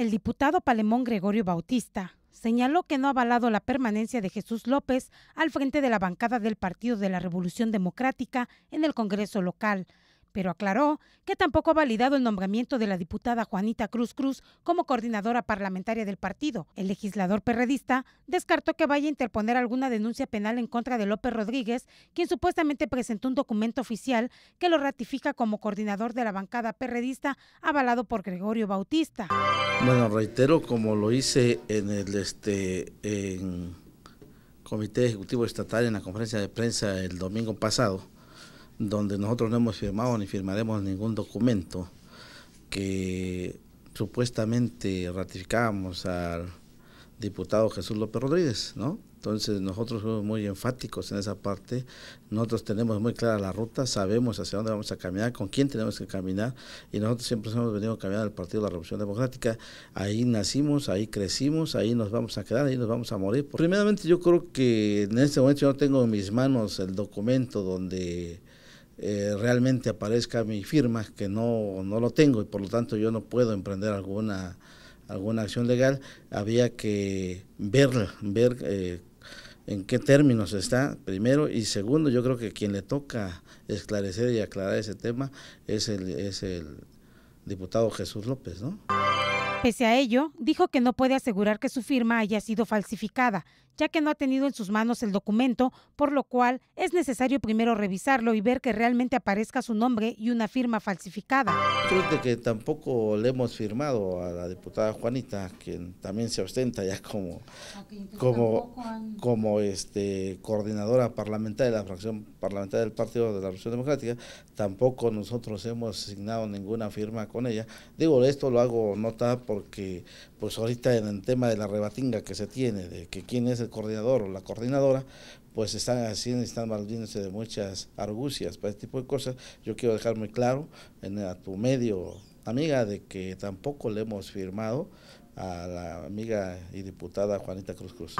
El diputado Palemón Gregorio Bautista señaló que no ha avalado la permanencia de Jesús López al frente de la bancada del Partido de la Revolución Democrática en el Congreso local, pero aclaró que tampoco ha validado el nombramiento de la diputada Juanita Cruz Cruz como coordinadora parlamentaria del partido. El legislador perredista descartó que vaya a interponer alguna denuncia penal en contra de López Rodríguez, quien supuestamente presentó un documento oficial que lo ratifica como coordinador de la bancada perredista avalado por Gregorio Bautista. Bueno, reitero, como lo hice en el este en Comité Ejecutivo Estatal en la conferencia de prensa el domingo pasado, donde nosotros no hemos firmado ni firmaremos ningún documento que supuestamente ratificábamos al diputado Jesús López Rodríguez, ¿no? Entonces nosotros somos muy enfáticos en esa parte, nosotros tenemos muy clara la ruta, sabemos hacia dónde vamos a caminar, con quién tenemos que caminar y nosotros siempre hemos venido a caminar al Partido de la Revolución Democrática, ahí nacimos, ahí crecimos, ahí nos vamos a quedar, ahí nos vamos a morir. Primeramente yo creo que en este momento yo no tengo en mis manos el documento donde eh, realmente aparezca mi firma, que no, no lo tengo y por lo tanto yo no puedo emprender alguna alguna acción legal, había que ver, ver eh, en qué términos está, primero, y segundo, yo creo que quien le toca esclarecer y aclarar ese tema es el, es el diputado Jesús López, ¿no? Pese a ello, dijo que no puede asegurar que su firma haya sido falsificada, ya que no ha tenido en sus manos el documento, por lo cual es necesario primero revisarlo y ver que realmente aparezca su nombre y una firma falsificada. Creo que tampoco le hemos firmado a la diputada Juanita, quien también se ostenta ya como, como, como este, coordinadora parlamentaria de la fracción parlamentaria del Partido de la Revolución Democrática, tampoco nosotros hemos asignado ninguna firma con ella. Digo, esto lo hago nota porque pues ahorita en el tema de la rebatinga que se tiene, de que quién es el coordinador o la coordinadora, pues están haciendo, están valiéndose de muchas argucias para este tipo de cosas. Yo quiero dejar muy claro en a tu medio, amiga, de que tampoco le hemos firmado a la amiga y diputada Juanita Cruz Cruz.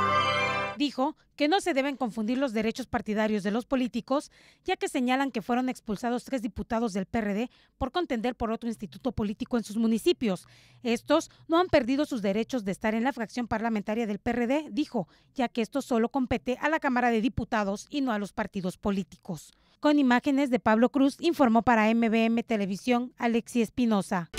Dijo que no se deben confundir los derechos partidarios de los políticos, ya que señalan que fueron expulsados tres diputados del PRD por contender por otro instituto político en sus municipios. Estos no han perdido sus derechos de estar en la fracción parlamentaria del PRD, dijo, ya que esto solo compete a la Cámara de Diputados y no a los partidos políticos. Con imágenes de Pablo Cruz, informó para MBM Televisión Alexi Espinosa.